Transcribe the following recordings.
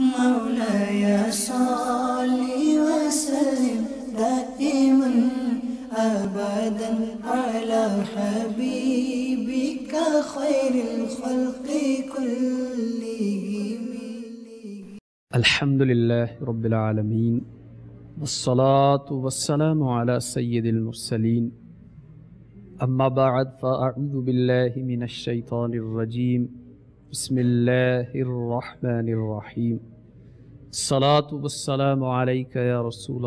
مولاي صلي وسلم دائما أبدا على حبيبك خير الخلق كلهم الحمد لله رب العالمين والصلاة والسلام على سيد المرسلين أما بعد فأعوذ بالله من الشيطان الرجيم بسم الله الرحمن الرحيم सलात वसलाम रसूल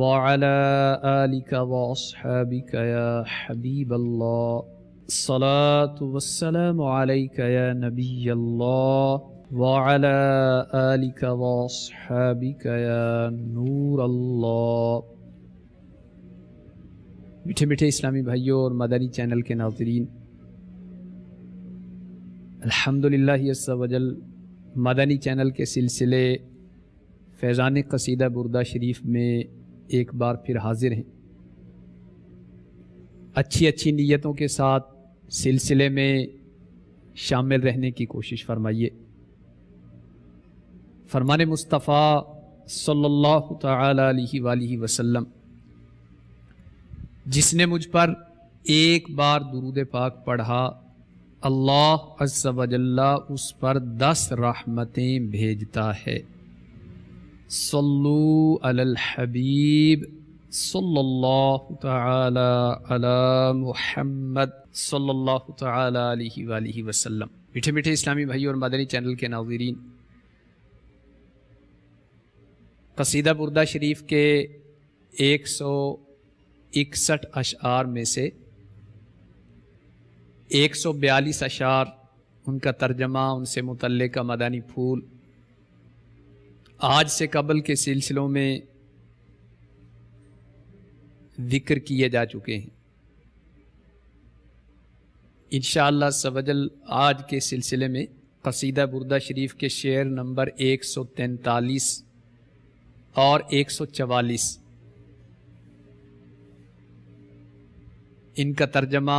वाला आलिका वासहाबिका या हबीब अल्लाह सलात वसलाम या नबी अल्लाह वाला आलिका वासहाबिका या नूर अल्लाह मीठे मीठे इस्लामी भाइयों और मदनी चैनल के नाजरीन अल्हम्दुलिल्लाह वजल मदनी चैनल के सिलसिले फैज़ान कसीदा बुरदा शरीफ में एक बार फिर हाजिर हैं अच्छी अच्छी नीयतों के साथ सिलसिले में शामिल रहने की कोशिश फरमाइए फरमान मुस्तफ़ा सल्लल्लाहु अलैहि वसल्लम जिसने मुझ पर एक बार दुरूद पाक पढ़ा अल्लाह असवजल्ला उस पर दस रहमतें भेजता है सल्लू अलल हबीब सल्लल्लाहु ताला अला मुहम्मद सल्लल्लाहु ताला अलैहि वालैहि वसल्लम मीठे मीठे इस्लामी भाई और मदनी चैनल के नाजरीन कसीदा बुरदा शरीफ के एक सौ इकसठ अशार में से एक सौ बयालीस अशार उनका तर्जमा उनसे मुतल का मदानी फूल आज से कबल के सिलसिलों में जिक्र किए जा चुके हैं इन सवजल आज के सिलसिले में कसीदा बुरदा शरीफ के शेर नंबर एक सौ तैंतालीस और एक सौ चवालीस इनका तर्जमा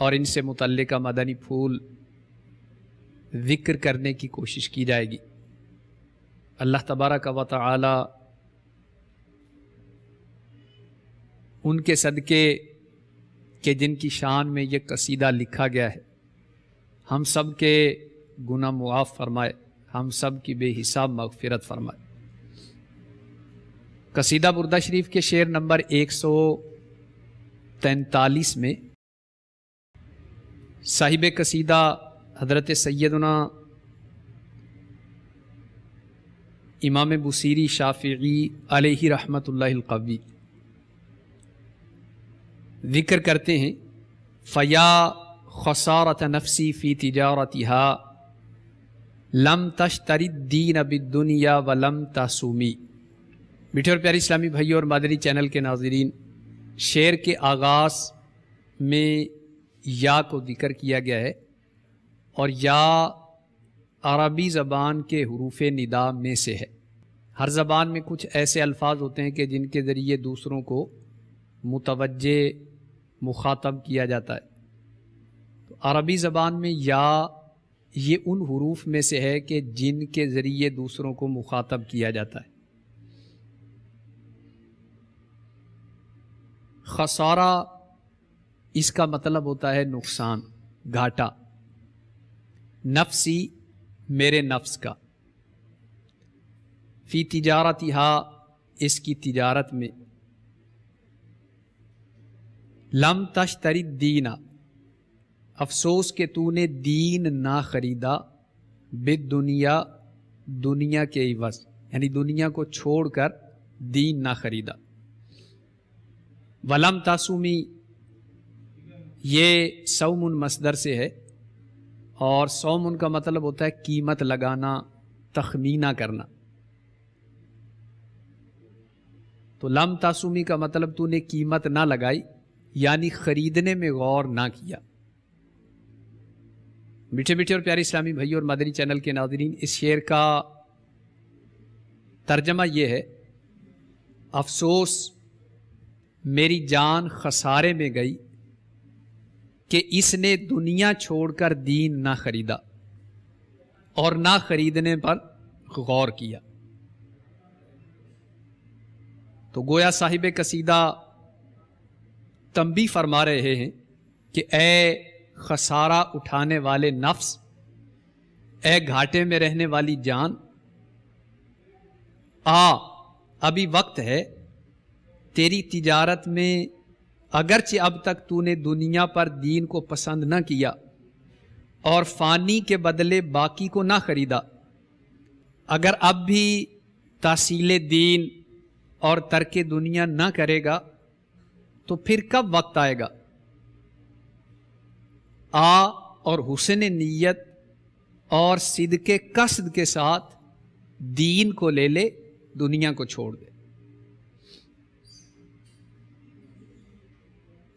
और इनसे मुतल मदनी फूल ज़िक्र करने की कोशिश की जाएगी अल्लाह तबारा का वात उनके सदक़े के जिनकी शान में ये कसीदा लिखा गया है हम सब के गुना मुआफ़ फरमाए हम सब की बेहिसाब मगफिरत फरमाए कसीदा बुरदा शरीफ के शेर नंबर एक सौ तैतालीस में साहिब कसीदा हज़रत सैदना इमाम बसीरी शाफ़ी रहमत रहमतुल्लाहवी ज़िक्र करते हैं फ़या खसारत नफसी फ़ी तजारती लम तशतरीद्दीन अबिदुनिया व लम तासूमी मीठे और प्यारे इस्लामी भाई और मादरी चैनल के नाजरीन शेर के आगाज़ में या को जिक्र किया गया है और या अरबी ज़बान के हरूफ निदा में से है हर ज़बान में कुछ ऐसे अल्फाज होते हैं कि जिनके ज़रिए दूसरों को मुतवज मुखातब किया जाता है तो अरबी ज़बान में या ये उन हरूफ में से है कि जिनके ज़रिए दूसरों को मुखातब किया जाता है खसारा इसका मतलब होता है नुकसान घाटा नफ्सी मेरे नफ्स का फ़ी तजारत हा इसकी तजारत में लम तशतरी दीना अफसोस के तूने दीन ना ख़रीदा बिद दुनिया दुनिया के इवज यानी दुनिया को छोड़कर दीन ना ख़रीदा वलम तासुमी ये सौमुन मसदर से है और सौमुन का मतलब होता है कीमत लगाना तखमीना करना तो लम तासुमी का मतलब तूने कीमत ना लगाई यानी ख़रीदने में गौर ना किया मीठे मीठे और प्यारे इस्लामी भाई और मदनी चैनल के नाजरीन इस शेर का तर्जमा ये है अफसोस मेरी जान खसारे में गई कि इसने दुनिया छोड़कर दीन ना खरीदा और ना खरीदने पर गौर किया तो गोया साहिब कसीदा तंबी फरमा रहे हैं कि ए खसारा उठाने वाले नफ्स ए घाटे में रहने वाली जान आ अभी वक्त है तेरी तिजारत में अगरचे अब तक तूने दुनिया पर दीन को पसंद न किया और फानी के बदले बाकी को ना खरीदा अगर अब भी तहसील दीन और तर्क दुनिया ना करेगा तो फिर कब वक्त आएगा आ और हुसन नीयत और सिद के कसद के साथ दीन को ले ले दुनिया को छोड़ दे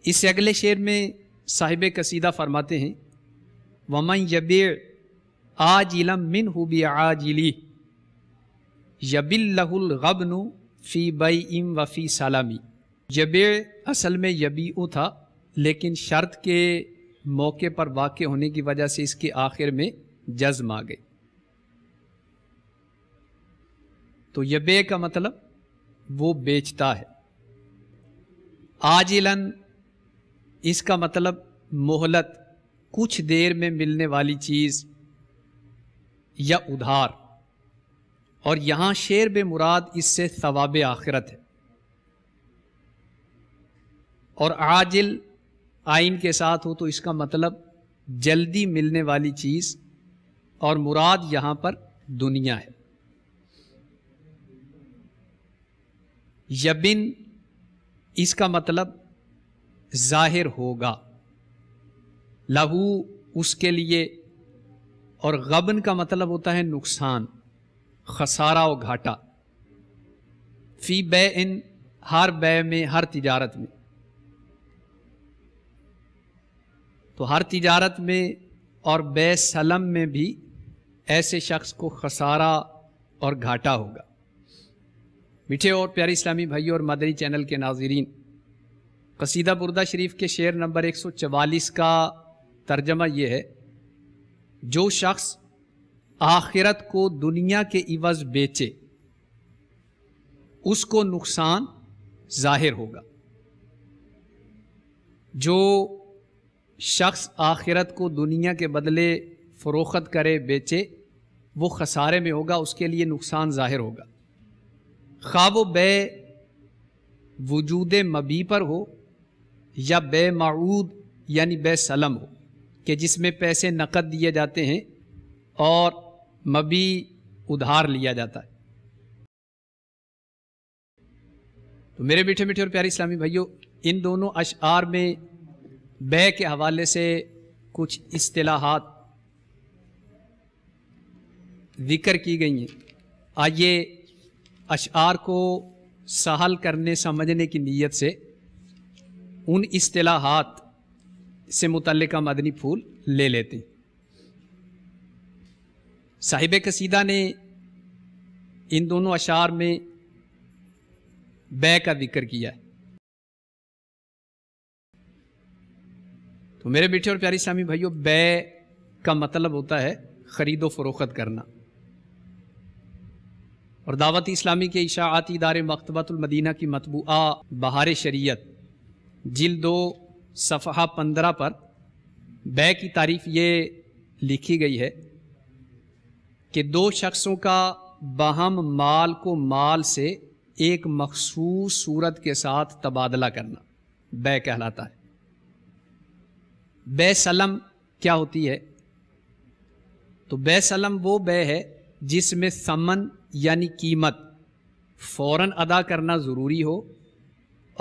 इससे अगले शेर में साहिब कसीदा फरमाते हैं वमन यबे आज इलम मिन हु इली आजिली गबनु फ़ी बई इम फी सलामी यबे असल में यबी था लेकिन शर्त के मौके पर वाक़ होने की वजह से इसके आखिर में जज्म आ गई तो यबे का मतलब वो बेचता है आजिलन इसका मतलब मोहलत कुछ देर में मिलने वाली चीज़ या उधार और यहाँ शेर बे मुराद इससे सवाब आखिरत है और आजिल आइन के साथ हो तो इसका मतलब जल्दी मिलने वाली चीज़ और मुराद यहाँ पर दुनिया है यबिन इसका मतलब जाहिर होगा लहू उसके लिए और गबन का मतलब होता है नुकसान खसारा और घाटा फी बे इन हर बे में हर तिजारत में तो हर तिजारत में और बे सलम में भी ऐसे शख्स को खसारा और घाटा होगा मीठे और प्यारे इस्लामी भाइयों और मदरी चैनल के नाजरीन कसीदा बुरदा शरीफ के शेर नंबर 144 का तर्जमा ये है जो शख्स आखिरत को दुनिया के इवज बेचे उसको नुकसान जाहिर होगा जो शख्स आखिरत को दुनिया के बदले फ़रोख्त करे बेचे वो खसारे में होगा उसके लिए नुकसान ज़ाहिर होगा खाब बे वजूद मबी पर हो या बे माऊद यानी बे सलम हो कि जिसमें पैसे नकद दिए जाते हैं और मबी उधार लिया जाता है तो मेरे मीठे मीठे और प्यारे इस्लामी भाइयों इन दोनों अशार में बे के हवाले से कुछ असलाहत जिक्र की गई हैं आइए अशार को सहल करने समझने की नीयत से उन असलाहत से मुतल मदनी फूल ले लेते साहिब कसीदा ने इन दोनों अशार में बै का जिक्र किया है तो मेरे बेटे और प्यारी स्वामी भाइयों बै का मतलब होता है ख़रीदो फरोख्त करना और दावत इस्लामी के इशाआती इदारे मकतबतुलमदीना की मतबूआ बहार शरीयत जिल दो सफहा पंद्रह पर बै की तारीफ ये लिखी गई है कि दो शख्सों का बहम माल को माल से एक मखसूस सूरत के साथ तबादला करना बै कहलाता है बै सलम क्या होती है तो बै सलम वो बै है जिसमें समन यानी कीमत फ़ौर अदा करना ज़रूरी हो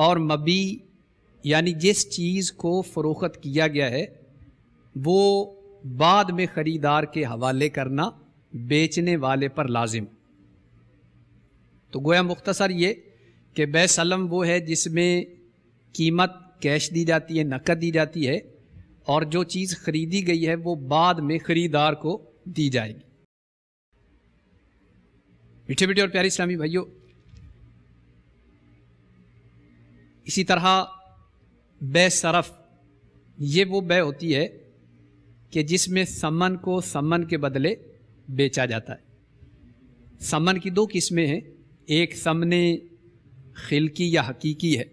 और मबी यानी जिस चीज़ को फ़रोख्त किया गया है वो बाद में ख़रीदार के हवाले करना बेचने वाले पर लाजिम तो गोया मुख्तसर ये कि बैसलम वो है जिसमें कीमत कैश दी जाती है नकद दी जाती है और जो चीज़ खरीदी गई है वो बाद में ख़रीदार को दी जाएगी मीठे मीठे और प्यारे इस्लामी भाइयों इसी तरह सरफ ये वो बे होती है कि जिसमें समन को समन के बदले बेचा जाता है समन की दो किस्में हैं एक समने खिलकी या हकीकी है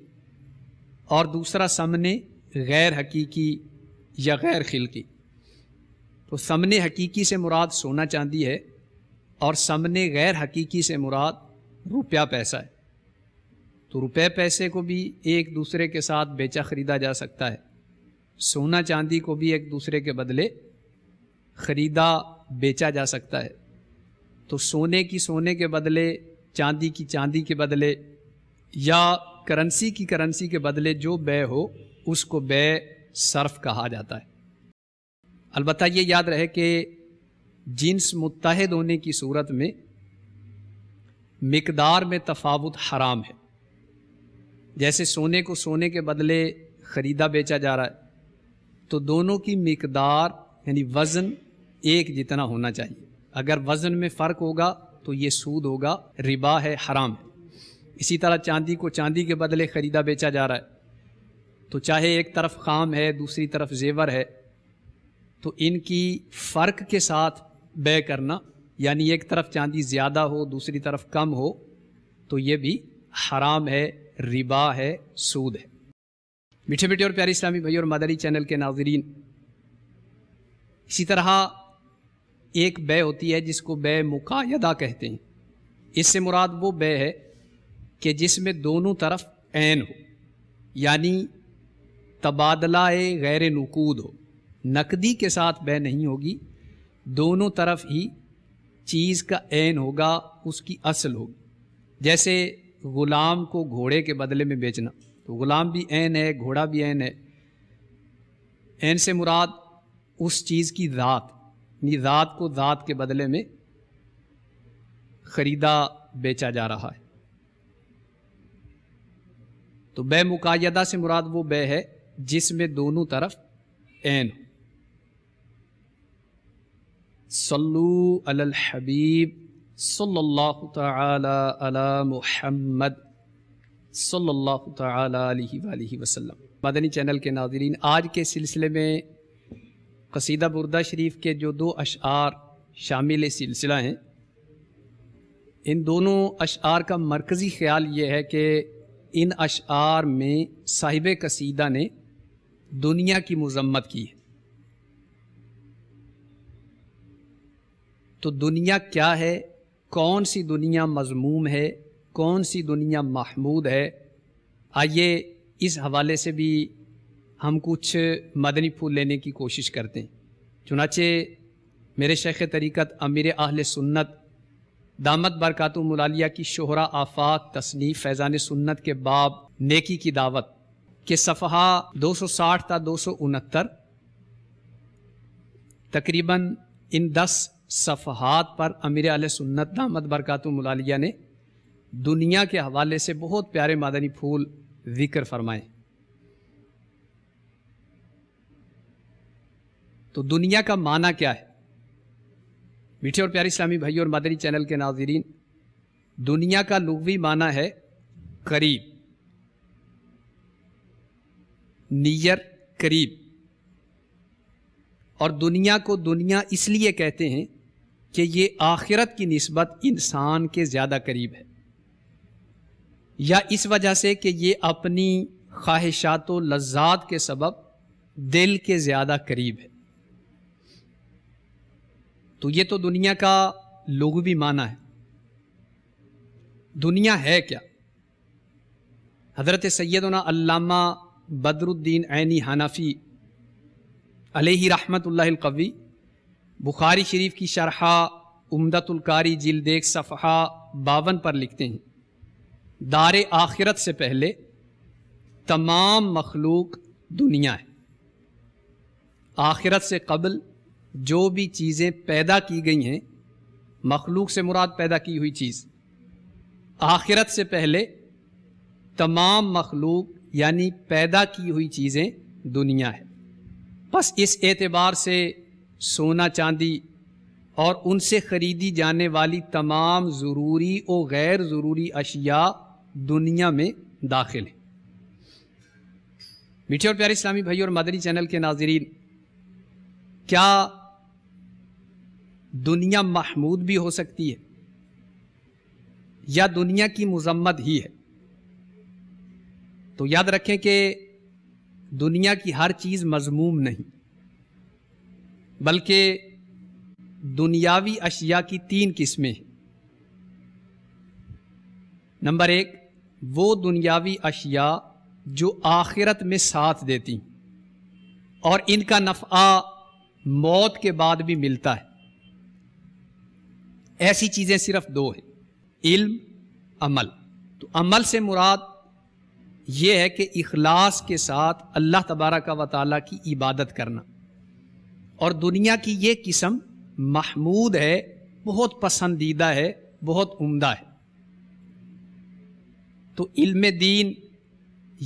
और दूसरा समने गैर हकीकी या गैर खिलकी तो समने हकीकी से मुराद सोना चांदी है और समने गैर हकीकी से मुराद रुपया पैसा है तो रुपए पैसे को भी एक दूसरे के साथ बेचा खरीदा जा सकता है सोना चांदी को भी एक दूसरे के बदले खरीदा बेचा जा सकता है तो सोने की सोने के बदले चांदी की चांदी के बदले या करेंसी की करेंसी के बदले जो बै हो उसको बै सर्फ कहा जाता है अलबत् ये याद रहे कि जिन्स मुतहद होने की सूरत में मकदार में तफावत हराम है जैसे सोने को सोने के बदले ख़रीदा बेचा जा रहा है तो दोनों की मकदार यानी वज़न एक जितना होना चाहिए अगर वज़न में फ़र्क होगा तो ये सूद होगा रिबा है हराम है इसी तरह चांदी को चांदी के बदले ख़रीदा बेचा जा रहा है तो चाहे एक तरफ खाम है दूसरी तरफ जेवर है तो इनकी फ़र्क के साथ बे करना यानी एक तरफ चांदी ज़्यादा हो दूसरी तरफ कम हो तो ये भी हराम है रिबा है सूद है मीठे मीठे और प्यारे इस्लामी भाई और मदरी चैनल के नाजरीन इसी तरह एक बे होती है जिसको बे मुकायदा कहते हैं इससे मुराद वो बे है कि जिसमें दोनों तरफ ऐन हो यानी तबादला गैर नकूद हो नकदी के साथ बे नहीं होगी दोनों तरफ ही चीज़ का ऐन होगा उसकी असल होगी जैसे गुलाम को घोड़े के बदले में बेचना तो गुलाम भी ऐन है घोड़ा भी ऐन है ऐन से मुराद उस चीज़ की ज़ात यानी ज़ात को ज़ात के बदले में ख़रीदा बेचा जा रहा है तो बे मुकायदा से मुराद वो बे है जिसमें दोनों तरफ ऐन सल्लू अल हबीब सल्लल्लाहु ताला अला मुहम्मद सल्लल्लाहु ताला अलैहि वालैहि वसल्लम मदनी चैनल के नाजरीन आज के सिलसिले में कसीदा बुरदा शरीफ के जो दो अशार शामिल सिलसिला हैं इन दोनों अशार का मरकज़ी ख्याल ये है कि इन अशार में साहिब कसीदा ने दुनिया की मजम्मत की है तो दुनिया क्या है कौन सी दुनिया मजमूम है कौन सी दुनिया महमूद है आइए इस हवाले से भी हम कुछ मदनी फूल लेने की कोशिश करते हैं चुनाचे मेरे शेख तरीक़त अमीर आहल सुन्नत दामत मुलालिया की शोहरा आफाक तसनी़ फैज़ान सुन्नत के बाब नेकी की दावत के सफ़हा 260 था दो सौ उनहत्तर तकरीबन इन दस सफ़हात पर अमीर आल सुन्नत दामद मलालिया ने दुनिया के हवाले से बहुत प्यारे मादनी फूल जिक्र फरमाए तो दुनिया का माना क्या है मीठे और प्यारे इस्लामी भाई और मादनी चैनल के नाजरीन दुनिया का लुवी माना है करीब नियर करीब और दुनिया को दुनिया इसलिए कहते हैं कि ये आखिरत की नस्बत इंसान के ज़्यादा करीब है या इस वजह से कि ये अपनी ख्वाहिशात लज्जात के सबब दिल के ज़्यादा करीब है तो ये तो दुनिया का लोग भी माना है दुनिया है क्या हज़रत सैदा बदरुद्दीन ऐनी हनाफ़ी अलही रहमतुल्लाह बुखारी शरीफ की शरहा उमदतुल्कारी जिल्देक सफ़ा बावन पर लिखते हैं दार आखिरत से पहले तमाम मखलूक दुनिया है आखिरत से कबल जो भी चीज़ें पैदा की गई हैं मखलूक से मुराद पैदा की हुई चीज़ आखिरत से पहले तमाम मखलूक यानी पैदा की हुई चीज़ें दुनिया है बस इस एतबार से सोना चांदी और उनसे ख़रीदी जाने वाली तमाम ज़रूरी और गैर ज़रूरी अशिया दुनिया में दाखिल हैं मीठे और प्यारे इस्लामी भाई और मदरी चैनल के नाजरीन क्या दुनिया महमूद भी हो सकती है या दुनिया की मजम्मत ही है तो याद रखें कि दुनिया की हर चीज़ मजमूम नहीं बल्कि दुनियावी अशिया की तीन किस्में नंबर एक वो दुनियावी अशिया जो आखिरत में साथ देती और इनका नफ़ा मौत के बाद भी मिलता है ऐसी चीज़ें सिर्फ दो हैं इल्म अमल तो अमल से मुराद ये है कि इखलास के साथ अल्लाह तबारा का वाली की इबादत करना और दुनिया की ये किस्म महमूद है बहुत पसंदीदा है बहुत उम्दा है तो इल्म दीन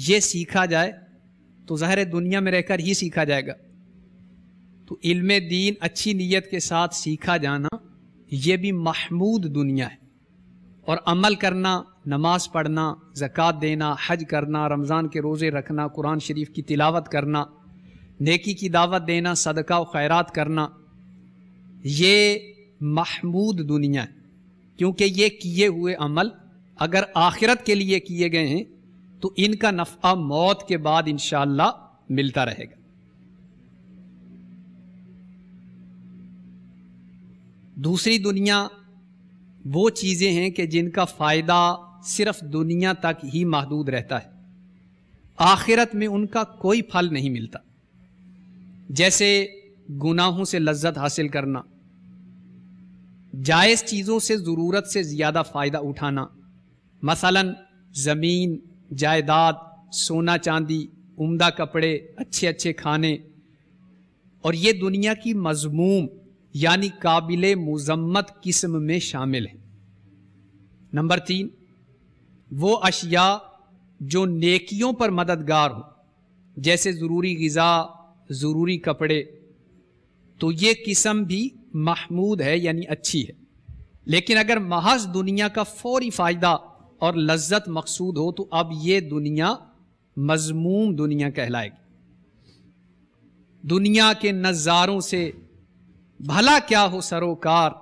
ये सीखा जाए तो ज़ाहिर दुनिया में रहकर ही सीखा जाएगा तो इल्म दीन अच्छी नीयत के साथ सीखा जाना ये भी महमूद दुनिया है और अमल करना नमाज पढ़ना ज़क़़त देना हज करना रमज़ान के रोज़े रखना कुरान शरीफ की तिलावत करना नेकी की दावत देना सदका व खैरात करना ये महमूद दुनिया है क्योंकि ये किए हुए अमल अगर आखिरत के लिए किए गए हैं तो इनका नफ़ा मौत के बाद इन मिलता रहेगा दूसरी दुनिया वो चीज़ें हैं कि जिनका फ़ायदा सिर्फ दुनिया तक ही महदूद रहता है आखिरत में उनका कोई फल नहीं मिलता जैसे गुनाहों से लज्जत हासिल करना जायज़ चीज़ों से ज़रूरत से ज़्यादा फ़ायदा उठाना मसलन ज़मीन जायदाद सोना चांदी उम्दा कपड़े अच्छे अच्छे खाने और ये दुनिया की मजमूम यानी काबिल मजम्मत किस्म में शामिल है नंबर तीन वो अशिया जो नेकियों पर मददगार हो जैसे ज़रूरी गज़ा ज़रूरी कपड़े तो ये किस्म भी महमूद है यानी अच्छी है लेकिन अगर महज दुनिया का फौरी फ़ायदा और लज्जत मकसूद हो तो अब ये दुनिया मजमूम दुनिया कहलाएगी दुनिया के नज़ारों से भला क्या हो सरोकार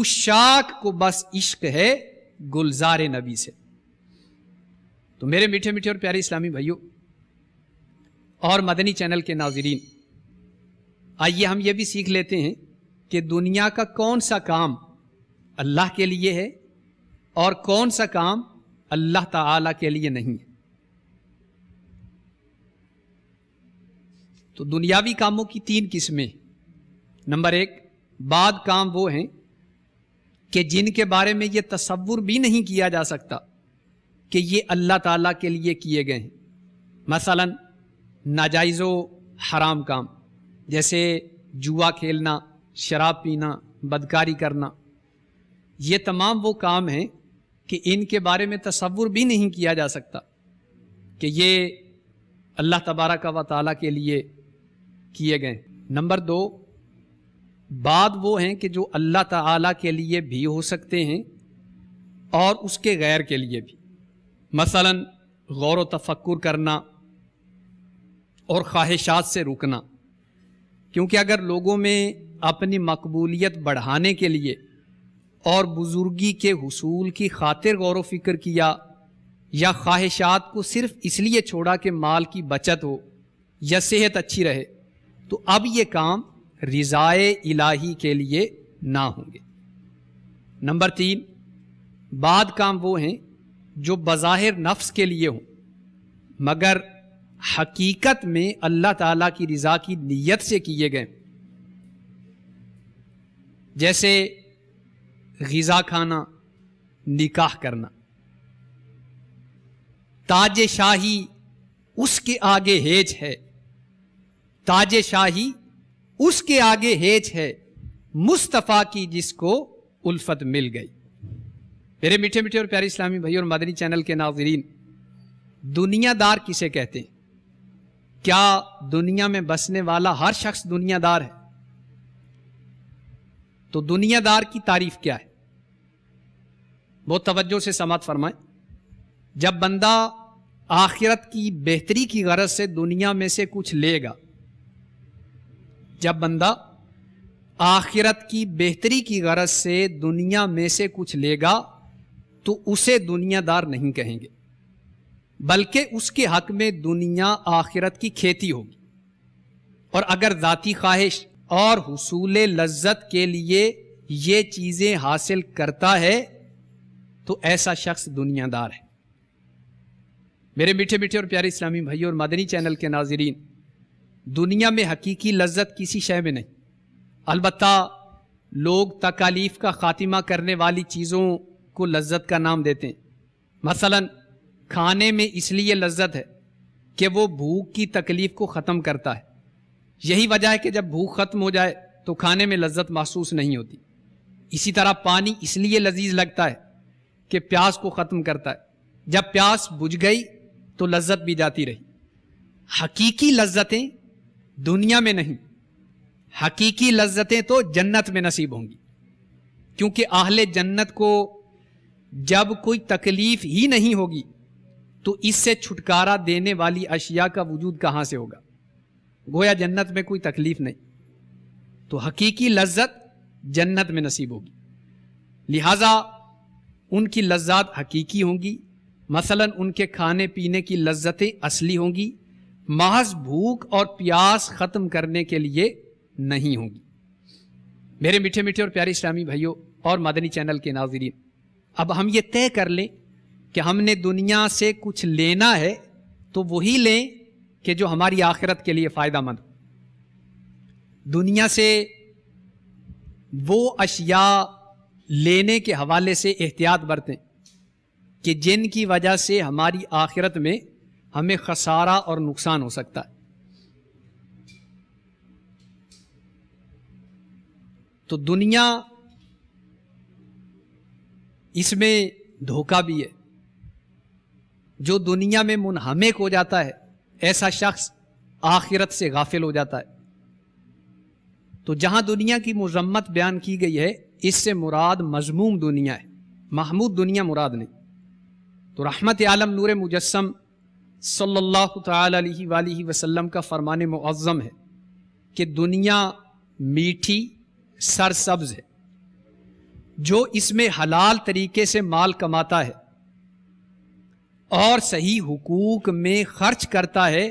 उस शाख को बस इश्क है गुलजार नबी से तो मेरे मीठे मीठे और प्यारे इस्लामी भाइयों और मदनी चैनल के नाजरीन आइए हम ये भी सीख लेते हैं कि दुनिया का कौन सा काम अल्लाह के लिए है और कौन सा काम अल्लाह ताला के लिए नहीं है तो दुनियावी कामों की तीन किस्में नंबर एक बाद काम वो हैं कि जिनके बारे में ये तस्वुर भी नहीं किया जा सकता कि ये अल्लाह ताला के लिए किए गए हैं मसलन नाजायज़ो हराम काम जैसे जुआ खेलना शराब पीना बदकारी करना ये तमाम वो काम हैं कि इनके बारे में तसवुर भी नहीं किया जा सकता कि ये अल्लाह तबारक व ताली के लिए किए गए नंबर दो बाद वो हैं कि जो अल्लाह ताला के लिए भी हो सकते हैं और उसके गैर के लिए भी मसलन गौर व तफक्र करना और ख्वाहिशात से रुकना क्योंकि अगर लोगों में अपनी मकबूलियत बढ़ाने के लिए और बुज़ुर्गी के हसूल की खातिर गौर फिक्र किया या ख्वाहिशात को सिर्फ इसलिए छोड़ा कि माल की बचत हो या सेहत अच्छी रहे तो अब ये काम रिज़ाए इलाही के लिए ना होंगे नंबर तीन बाद काम वो हैं जो बज़ाहिर नफ्स के लिए हों मगर हकीकत में अल्लाह ताला की रज़ा की नीयत से किए गए जैसे गज़ा खाना निकाह करना ताज शाही उसके आगे हेज है ताज शाही उसके आगे हेज है मुस्तफ़ा की जिसको उल्फत मिल गई मेरे मीठे मीठे और प्यारे इस्लामी भाई और मदनी चैनल के नाजरीन दुनियादार किसे कहते हैं क्या दुनिया में बसने वाला हर शख्स दुनियादार है तो दुनियादार की तारीफ क्या है बहुत तवज्जो से समात फरमाए जब बंदा आखिरत की बेहतरी की गरज से दुनिया में से कुछ लेगा जब बंदा आखिरत की बेहतरी की गरज से दुनिया में से कुछ लेगा तो उसे दुनियादार नहीं कहेंगे बल्कि उसके हक में दुनिया आखिरत की खेती होगी और अगर ज़ाती ख्वाहिश और हसूल लज्जत के लिए ये चीज़ें हासिल करता है तो ऐसा शख्स दुनियादार है मेरे मीठे मीठे और प्यारे इस्लामी भाई और मदनी चैनल के नाजरीन दुनिया में हकीकी लज्जत किसी शय में नहीं अलबत् लोग तकालीफ का ख़ात्मा करने वाली चीज़ों को लज्जत का नाम देते हैं मसला खाने में इसलिए लज्जत है कि वो भूख की तकलीफ को ख़त्म करता है यही वजह है कि जब भूख ख़त्म हो जाए तो खाने में लज्जत महसूस नहीं होती इसी तरह पानी इसलिए लजीज लगता है कि प्यास को ख़त्म करता है जब प्यास बुझ गई तो लज्जत भी जाती रही हकीकी लज्जतें दुनिया में नहीं हकीकी लज्जतें तो जन्नत में नसीब होंगी क्योंकि आहले जन्नत को जब कोई तकलीफ ही नहीं होगी तो इससे छुटकारा देने वाली अशिया का वजूद कहां से होगा गोया जन्नत में कोई तकलीफ नहीं तो हकीकी लज्जत जन्नत में नसीब होगी लिहाजा उनकी लज्जात हकीकी होंगी मसलन उनके खाने पीने की लज्जतें असली होंगी महज भूख और प्यास ख़त्म करने के लिए नहीं होंगी मेरे मीठे मीठे और प्यारे इस्लामी भाइयों और मदनी चैनल के नाजरीन अब हम ये तय कर लें कि हमने दुनिया से कुछ लेना है तो वही लें कि जो हमारी आखिरत के लिए फ़ायदा मंद दुनिया से वो अशिया लेने के हवाले से एहतियात बरतें कि जिनकी वजह से हमारी आखिरत में हमें खसारा और नुकसान हो सकता है तो दुनिया इसमें धोखा भी है जो दुनिया में मुनहमेक हो जाता है ऐसा शख्स आखिरत से गाफिल हो जाता है तो जहां दुनिया की मजम्मत बयान की गई है इससे मुराद मजमूम दुनिया है महमूद दुनिया मुराद नहीं तो रहमत आलम नूर मुजस्म सल्लल्लाहु अलैहि वसल्लम का फरमान मज़म है कि दुनिया मीठी सरसब्ज है जो इसमें हलाल तरीके से माल कमाता है और सही हुकूक में खर्च करता है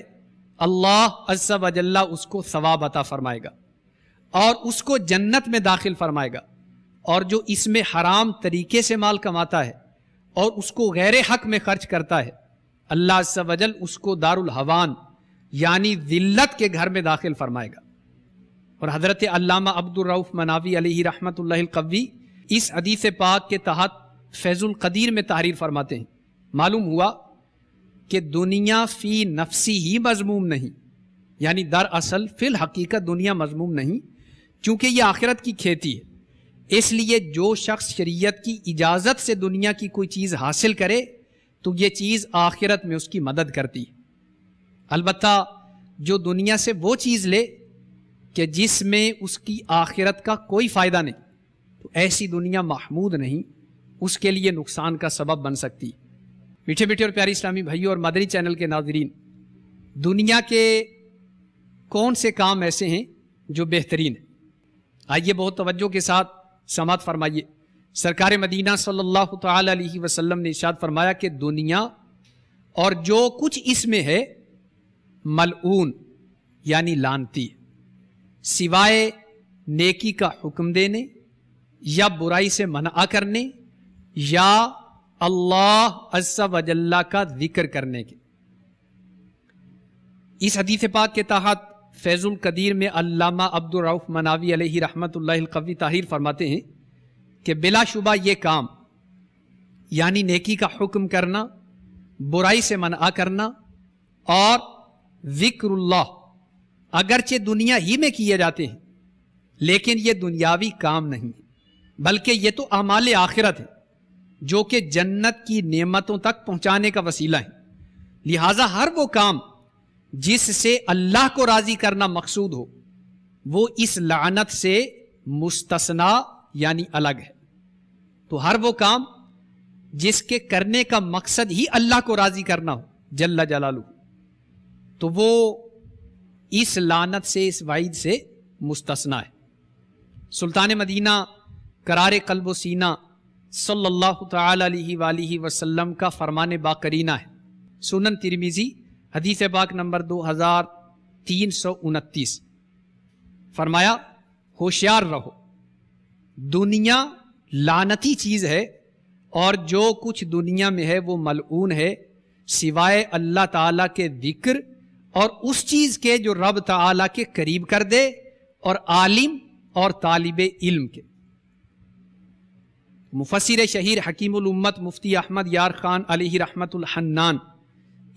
अल्लाह अजल्ला उसको सवाब अता फरमाएगा और उसको जन्नत में दाखिल फरमाएगा और जो इसमें हराम तरीके से माल कमाता है और उसको गैर हक में खर्च करता है अल्लाह सवजल उसको दारुल हवान यानी दिल्लत के घर में दाखिल फरमाएगा और हज़रत अल्लामा अब्दुलरऊफ़ मनावी अली रहमतुल्लाह कवी इस अदीस पाक के तहत फैज़ुल कदीर में तहरीर फरमाते हैं मालूम हुआ कि दुनिया फ़ी नफसी ही मजमूम नहीं यानी दरअसल फिल हकीकत दुनिया मजमूम नहीं क्योंकि यह आखिरत की खेती है इसलिए जो शख्स शरीयत की इजाज़त से दुनिया की कोई चीज़ हासिल करे तो ये चीज़ आखिरत में उसकी मदद करती है अलबत् जो दुनिया से वो चीज़ ले कि जिसमें उसकी आखिरत का कोई फ़ायदा नहीं तो ऐसी दुनिया महमूद नहीं उसके लिए नुकसान का सबब बन सकती है मीठे मीठे और प्यारे इस्लामी भाइयों और मदरी चैनल के नाजरीन दुनिया के कौन से काम ऐसे हैं जो बेहतरीन है आइए बहुत तवज्जो के साथ समात फरमाइए सरकार मदीना सल्लल्लाहु अलैहि वसल्लम ने इशाद फरमाया कि दुनिया और जो कुछ इसमें है मलऊन यानी लानती सिवाय नेकी का हुक्म देने या बुराई से मना करने या अल्लाह अज्जा वजल्ला का जिक्र करने के इस हदीस पाक के तहत फैजुल कदीर में अल्लामा रऊफ मनावी अलैहि रहमतुल्लाहि ताहिर फरमाते हैं कि बिलाशुबा ये काम यानी नेकी का हुक्म करना बुराई से मना करना और जिक्रल्लाह अगरचे दुनिया ही में किए जाते हैं लेकिन ये दुनियावी काम नहीं बल्कि ये तो अमाल आखिरत है जो कि जन्नत की नेमतों तक पहुंचाने का वसीला है लिहाजा हर वो काम जिससे अल्लाह को राजी करना मकसूद हो वो इस लानत से मुस्तना यानी अलग है तो हर वो काम जिसके करने का मकसद ही अल्लाह को राजी करना हो जल्ला जलालू तो वो इस लानत से इस वाइद से मुस्तना है सुल्तान मदीना करार कल्बो सीना सल्लल्लाहु अलैहि वसल्लम का फरमान बाकरीना है सुनन तिरमिज़ी हदीस बाग नंबर दो हज़ार तीन सौ उनतीस फरमाया होशियार रहो दुनिया लानती चीज़ है और जो कुछ दुनिया में है वो मलऊन है सिवाय अल्लाह ताला के जिक्र और उस चीज़ के जो रब ताला के करीब कर दे और आलिम और तालिब इल्म के मुफसर शहीर हकीमत मुफ्ती अहमद यार खान अली रहमतुल्हन्नान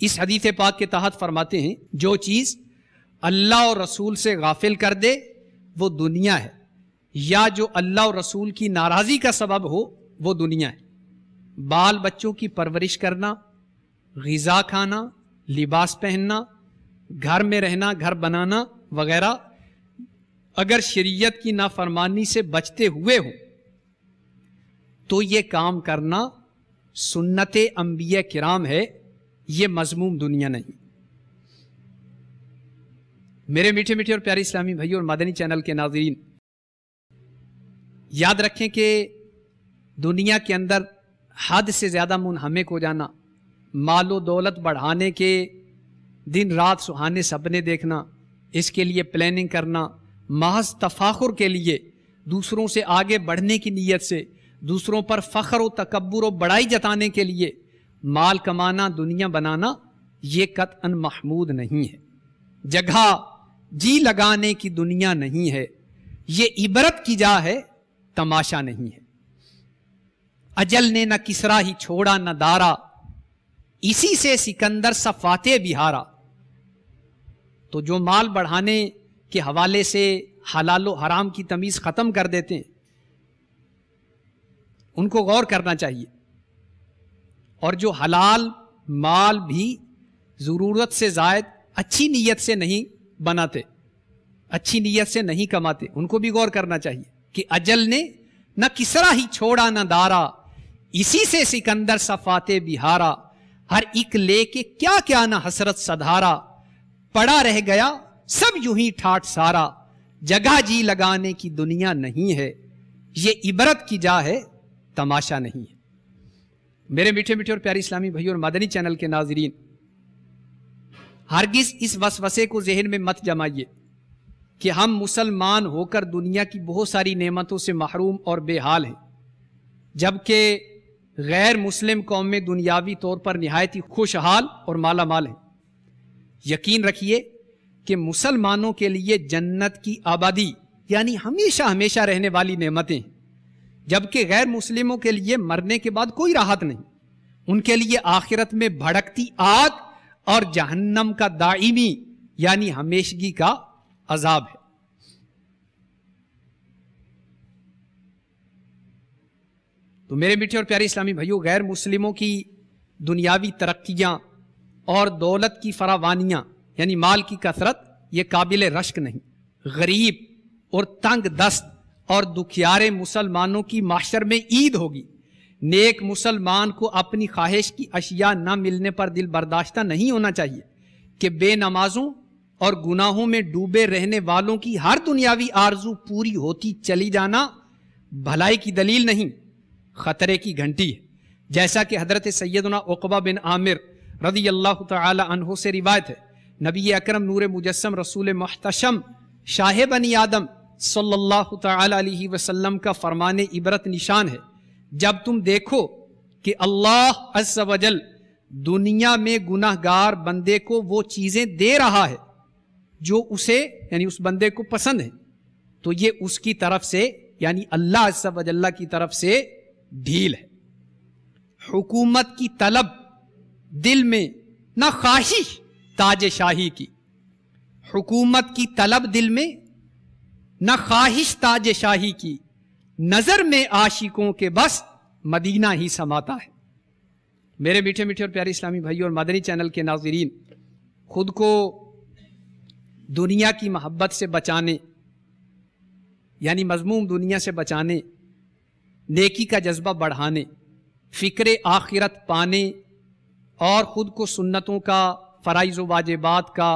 इस हदीफ़ पाक के तहत फरमाते हैं जो चीज़ अल्लाह और रसूल से गाफिल कर दे वो दुनिया है या जो अल्लाह और रसूल की नाराज़ी का सबब हो वो दुनिया है बाल बच्चों की परवरिश करना गज़ा खाना लिबास पहनना घर में रहना घर बनाना वगैरह अगर शरीयत की नाफरमानी से बचते हुए हों तो ये काम करना सुन्नत अम्बिय किराम है ये मजमूम दुनिया नहीं मेरे मीठे मीठे और प्यारे इस्लामी भाई और मदनी चैनल के नाजरीन याद रखें कि दुनिया के अंदर हद से ज़्यादा हमें को जाना मालो दौलत बढ़ाने के दिन रात सुहाने सपने देखना इसके लिए प्लानिंग करना महज तफाखुर के लिए दूसरों से आगे बढ़ने की नीयत से दूसरों पर फ़ख्र व तकबर व बड़ाई जताने के लिए माल कमाना दुनिया बनाना ये कत अन महमूद नहीं है जगह जी लगाने की दुनिया नहीं है ये इबरत की जा है तमाशा नहीं है अजल ने न किसरा ही छोड़ा न दारा इसी से सिकंदर सफाते बिहारा तो जो माल बढ़ाने के हवाले से हलालो हराम की तमीज़ ख़त्म कर देते हैं उनको गौर करना चाहिए और जो हलाल माल भी ज़रूरत से जायद अच्छी नीयत से नहीं बनाते अच्छी नीयत से नहीं कमाते उनको भी गौर करना चाहिए कि अजल ने न किसरा ही छोड़ा न दारा इसी से सिकंदर सफाते बिहारा हर एक लेके क्या क्या न हसरत सधारा पड़ा रह गया सब यूं ही ठाठ सारा जगह जी लगाने की दुनिया नहीं है ये इबरत की जा है तमाशा नहीं है मेरे मीठे मीठे और प्यारे इस्लामी भाई और मदनी चैनल के नाजरीन हरगिज इस वसवसे को जहन में मत जमाइए कि हम मुसलमान होकर दुनिया की बहुत सारी नेमतों से महरूम और बेहाल हैं जबकि गैर मुस्लिम कौम में दुनियावी तौर पर नहायत ही खुशहाल और माला माल है यकीन रखिए कि मुसलमानों के लिए जन्नत की आबादी यानी हमेशा हमेशा रहने वाली नेमतें जबकि गैर मुस्लिमों के लिए मरने के बाद कोई राहत नहीं उनके लिए आखिरत में भड़कती आग और जहन्नम का दाइमी यानी हमेशगी का अजाब है तो मेरे मीठे और प्यारे इस्लामी भाइयों गैर मुस्लिमों की दुनियावी तरक्कियां और दौलत की फरावानियां यानी माल की कसरत ये काबिल रश्क नहीं गरीब और तंग दस्त और दुखियारे मुसलमानों की माशर में ईद होगी नेक मुसलमान को अपनी ख्वाहिश की अशिया न मिलने पर दिल बर्दाश्त नहीं होना चाहिए कि बेनमाजों और गुनाहों में डूबे रहने वालों की हर दुनियावी आरजू पूरी होती चली जाना भलाई की दलील नहीं खतरे की घंटी है जैसा कि हजरत सैदना उकबा बिन आमिर रदी अल्लाह तहों से रिवायत है नबी अक्रम नूर मुजस्म रसूल महतशम शाह बनी आदम सल्लल्लाहु अलैहि वसल्लम का फरमान इबरत निशान है जब तुम देखो कि अल्लाह अज्जल दुनिया में गुनाहगार बंदे को वो चीज़ें दे रहा है जो उसे यानी उस बंदे को पसंद है तो ये उसकी तरफ से यानी अल्लाह अज्जल की तरफ से ढील है हुकूमत की तलब दिल में ना ख्वाहिश ताज शाही की हुकूमत की तलब दिल में न ख्वाहिश ताज शाही की नजर में आशिकों के बस मदीना ही समाता है मेरे मीठे मीठे और प्यारे इस्लामी भाइयों और मदनी चैनल के नाजरीन खुद को दुनिया की मोहब्बत से बचाने यानी मजमूम दुनिया से बचाने नेकी का जज्बा बढ़ाने फ़िक्र आखिरत पाने और ख़ुद को सुन्नतों का फ़राइज़ वाजबात का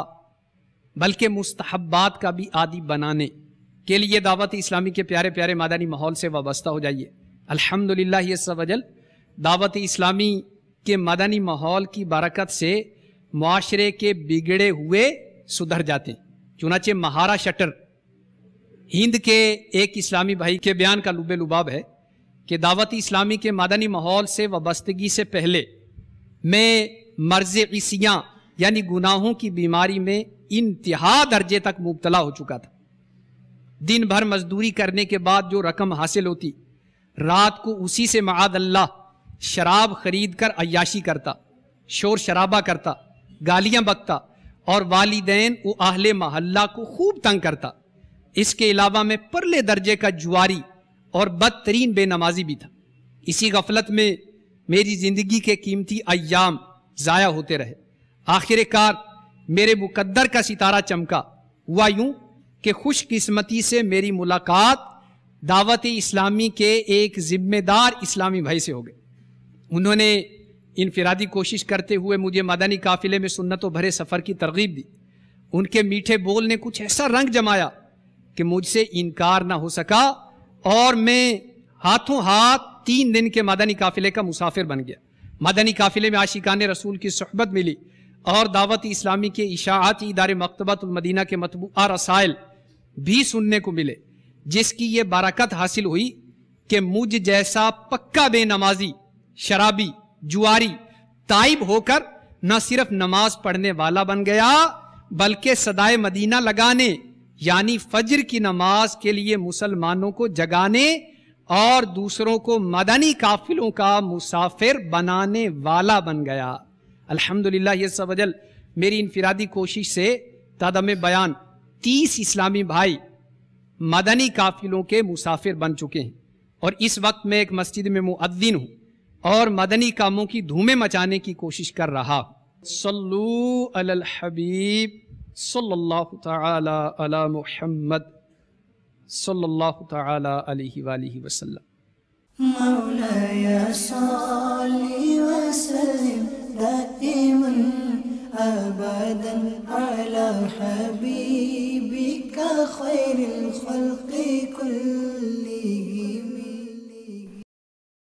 बल्कि मुस्तहबात का भी आदि बनाने के लिए दावत इस्लामी के प्यारे प्यारे मादानी माहौल से वाबस्ता हो जाइए अल्हम्दुलिल्लाह ये सब अजल दावत इस्लामी के मादानी माहौल की बरकत से माशरे के बिगड़े हुए सुधर जाते चुनाचे महारा शटर हिंद के एक इस्लामी भाई के बयान का लुबे लुबाब है कि दावत इस्लामी के मादानी माहौल से वाबस्तगी से पहले मैं मर्ज इसियाँ यानी गुनाहों की बीमारी में इंतहा दर्जे तक मुबतला हो चुका था दिन भर मजदूरी करने के बाद जो रकम हासिल होती रात को उसी से माद अल्लाह शराब खरीद कर अयाशी करता शोर शराबा करता गालियां बकता और वालदेन व आहले महल्ला को खूब तंग करता इसके अलावा में परले दर्जे का जुआरी और बदतरीन बेनमाजी भी था इसी गफलत में मेरी ज़िंदगी के कीमती अयाम ज़ाया होते रहे आखिरकार मेरे मुकद्दर का सितारा चमका हुआ यूं कि खुशकिस्मती से मेरी मुलाकात दावत इस्लामी के एक ज़िम्मेदार इस्लामी भाई से हो गई उन्होंने इनफरादी कोशिश करते हुए मुझे मदनी काफ़िले में सुन्नतों भरे सफ़र की तरगीब दी उनके मीठे बोल ने कुछ ऐसा रंग जमाया कि मुझसे इनकार ना हो सका और मैं हाथों हाथ तीन दिन के मदनी काफ़िले का मुसाफिर बन गया मदनी काफ़िले में आशिकान रसूल की सहबत मिली और दावत इस्लामी के इशाती इदारे मकतबतुलमदीना के मतबूा रसायल भी सुनने को मिले जिसकी ये बरकत हासिल हुई कि मुझ जैसा पक्का बेनमाजी शराबी जुआरी ताइब होकर न सिर्फ नमाज पढ़ने वाला बन गया बल्कि सदाए मदीना लगाने यानी फजर की नमाज के लिए मुसलमानों को जगाने और दूसरों को मदनी काफिलों का मुसाफिर बनाने वाला बन गया अल्हम्दुलिल्लाह ये अजल मेरी इनफिरादी कोशिश से तदम बयान तीस इस्लामी भाई मदनी काफिलों के मुसाफिर बन चुके हैं और इस वक्त मैं एक मस्जिद में मुद्दीन हूँ और मदनी कामों की धूमें मचाने की कोशिश कर रहा सल्लू अल हबीब सल्लल्लाहु ताला अला मुहम्मद सल्लल्लाहु ताला अलैहि वालैहि वसल्लम सल्ली दाइमन أبدا على حبيبك خير الخلق كلهم